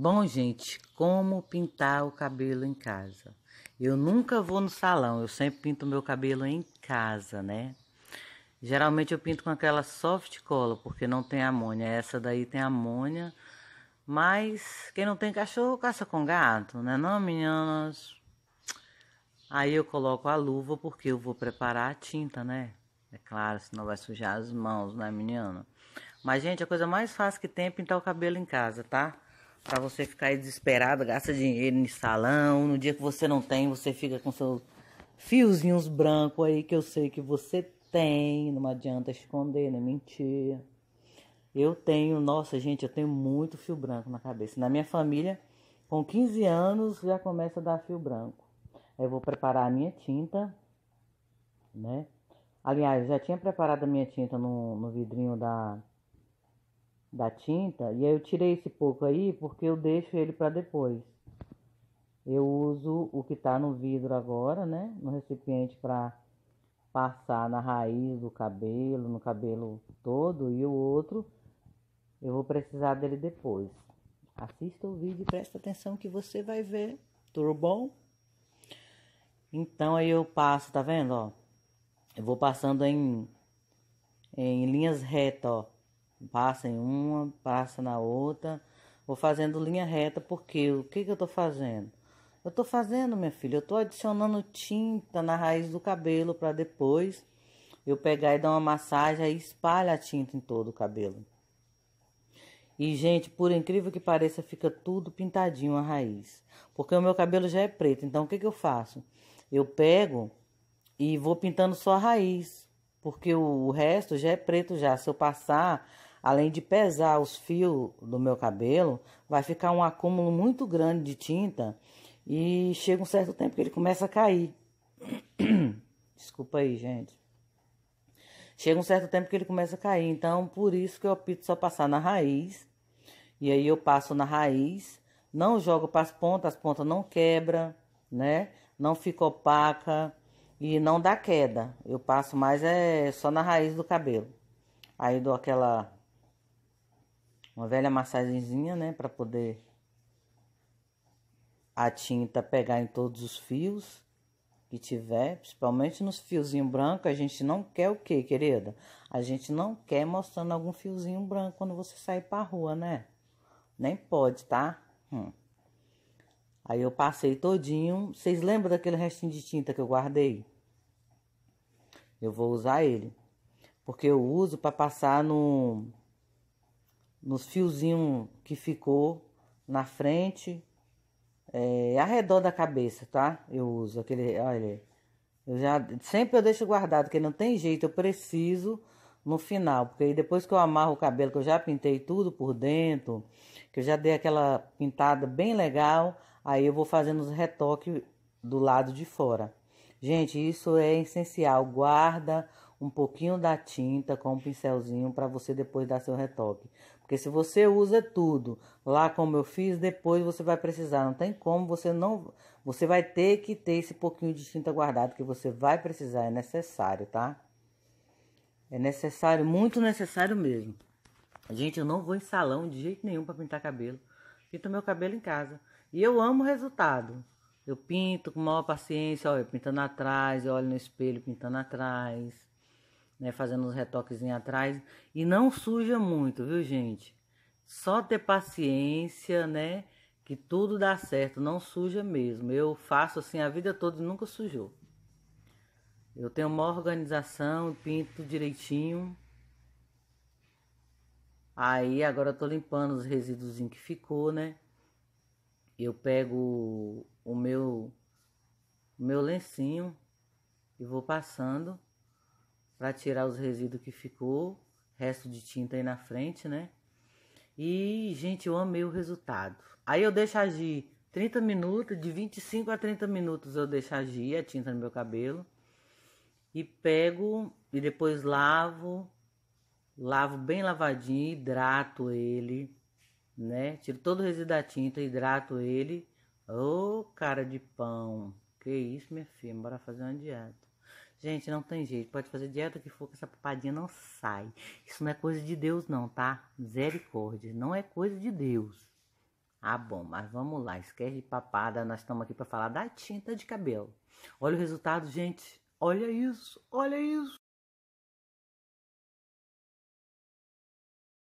Bom, gente, como pintar o cabelo em casa? Eu nunca vou no salão, eu sempre pinto meu cabelo em casa, né? Geralmente eu pinto com aquela soft cola, porque não tem amônia. Essa daí tem amônia, mas quem não tem cachorro caça com gato, né não, meninas? Aí eu coloco a luva porque eu vou preparar a tinta, né? É claro, senão vai sujar as mãos, né, menina? Mas, gente, a coisa mais fácil que tem é pintar o cabelo em casa, tá? para você ficar aí desesperado, gasta dinheiro no salão. No dia que você não tem, você fica com seus fiozinhos brancos aí que eu sei que você tem. Não adianta esconder, né? Mentira. Eu tenho, nossa gente, eu tenho muito fio branco na cabeça. Na minha família, com 15 anos já começa a dar fio branco. Eu vou preparar a minha tinta, né? Aliás, já tinha preparado a minha tinta no, no vidrinho da da tinta e aí eu tirei esse pouco aí porque eu deixo ele para depois. Eu uso o que está no vidro agora, né? No recipiente para passar na raiz do cabelo, no cabelo todo e o outro eu vou precisar dele depois. Assista o vídeo e presta atenção que você vai ver, tudo bom? Então aí eu passo, tá vendo, ó? Eu vou passando em em linhas retas, ó Passa em uma, passa na outra. Vou fazendo linha reta, porque o que, que eu estou fazendo? Eu estou fazendo, minha filha, eu estou adicionando tinta na raiz do cabelo para depois eu pegar e dar uma massagem e espalha a tinta em todo o cabelo. E, gente, por incrível que pareça, fica tudo pintadinho a raiz. Porque o meu cabelo já é preto. Então, o que, que eu faço? Eu pego e vou pintando só a raiz. Porque o resto já é preto já. Se eu passar Além de pesar os fios do meu cabelo, vai ficar um acúmulo muito grande de tinta e chega um certo tempo que ele começa a cair. Desculpa aí, gente. Chega um certo tempo que ele começa a cair, então por isso que eu opto só passar na raiz. E aí eu passo na raiz, não jogo para as pontas, as pontas não quebra, né? Não fica opaca e não dá queda. Eu passo mais é só na raiz do cabelo. Aí dou aquela uma velha massagenzinha, né, para poder a tinta pegar em todos os fios que tiver, principalmente nos fiozinhos brancos, a gente não quer o que, querida? A gente não quer mostrando algum fiozinho branco quando você sair pra rua, né? Nem pode, tá? Hum. Aí eu passei todinho. Vocês lembram daquele restinho de tinta que eu guardei? Eu vou usar ele. Porque eu uso para passar no nos fiozinhos que ficou na frente, é, arredor da cabeça, tá? Eu uso aquele, olha, eu já sempre eu deixo guardado, porque não tem jeito, eu preciso no final, porque aí depois que eu amarro o cabelo, que eu já pintei tudo por dentro, que eu já dei aquela pintada bem legal, aí eu vou fazendo os retoques do lado de fora. Gente, isso é essencial, guarda um pouquinho da tinta com um pincelzinho para você depois dar seu retoque. Porque se você usa tudo lá como eu fiz, depois você vai precisar, não tem como, você não você vai ter que ter esse pouquinho de tinta guardado que você vai precisar, é necessário, tá? É necessário, muito necessário mesmo. Gente, eu não vou em salão de jeito nenhum para pintar cabelo. Pinto meu cabelo em casa. E eu amo o resultado. Eu pinto com maior paciência, olha, pintando atrás, eu olho no espelho pintando atrás né? Fazendo uns retoques atrás. E não suja muito, viu, gente? Só ter paciência, né? Que tudo dá certo, não suja mesmo. Eu faço assim a vida toda e nunca sujou. Eu tenho uma organização, pinto direitinho. Aí agora eu tô limpando os resíduos que ficou, né? Eu pego o meu, o meu lencinho e vou passando para tirar os resíduos que ficou, resto de tinta aí na frente, né? E, gente, eu amei o resultado. Aí eu deixo agir 30 minutos, de 25 a 30 minutos eu deixo agir a tinta no meu cabelo. E pego e depois lavo, lavo bem lavadinho, hidrato ele, né? Tiro todo o resíduo da tinta, hidrato ele. Ô, oh, cara de pão. Que isso, minha filha, bora fazer uma dieta. Gente, não tem jeito. Pode fazer dieta que for, que essa papadinha não sai. Isso não é coisa de Deus, não, tá? Misericórdia. Não é coisa de Deus. Ah, bom, mas vamos lá. Esquece de papada. Nós estamos aqui para falar da tinta de cabelo. Olha o resultado, gente. Olha isso. Olha isso.